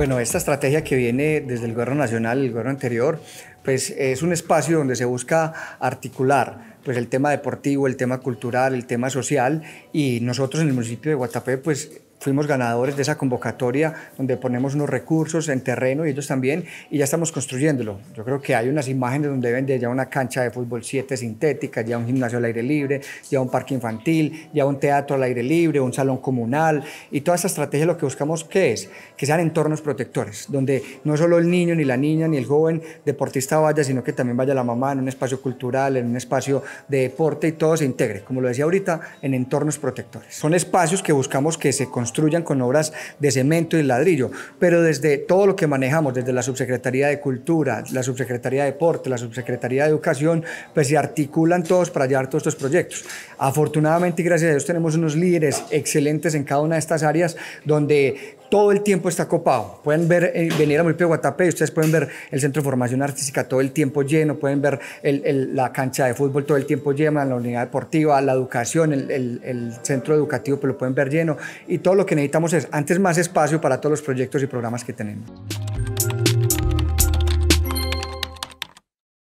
Bueno, esta estrategia que viene desde el gobierno nacional, el gobierno anterior, pues es un espacio donde se busca articular pues el tema deportivo, el tema cultural, el tema social y nosotros en el municipio de Guatapé pues fuimos ganadores de esa convocatoria donde ponemos unos recursos en terreno y ellos también y ya estamos construyéndolo. Yo creo que hay unas imágenes donde vende ya una cancha de fútbol 7 sintética, ya un gimnasio al aire libre, ya un parque infantil, ya un teatro al aire libre, un salón comunal y toda esa estrategia lo que buscamos que es que sean entornos protectores donde no solo el niño ni la niña ni el joven deportista vaya, sino que también vaya la mamá en un espacio cultural, en un espacio de deporte y todo se integre, como lo decía ahorita, en entornos protectores. Son espacios que buscamos que se construyan con obras de cemento y ladrillo, pero desde todo lo que manejamos, desde la Subsecretaría de Cultura, la Subsecretaría de Deporte, la Subsecretaría de Educación, pues se articulan todos para llevar todos estos proyectos. Afortunadamente y gracias a Dios tenemos unos líderes excelentes en cada una de estas áreas donde todo el tiempo está copado. Pueden ver, eh, venir a muy Guatapé ustedes pueden ver el Centro de Formación Artística todo el tiempo lleno, pueden ver la cancha de fútbol todo el tiempo llevan la unidad deportiva, la educación, el, el centro educativo, pero pues lo pueden ver lleno. Y todo lo que necesitamos es antes más espacio para todos los proyectos y programas que tenemos.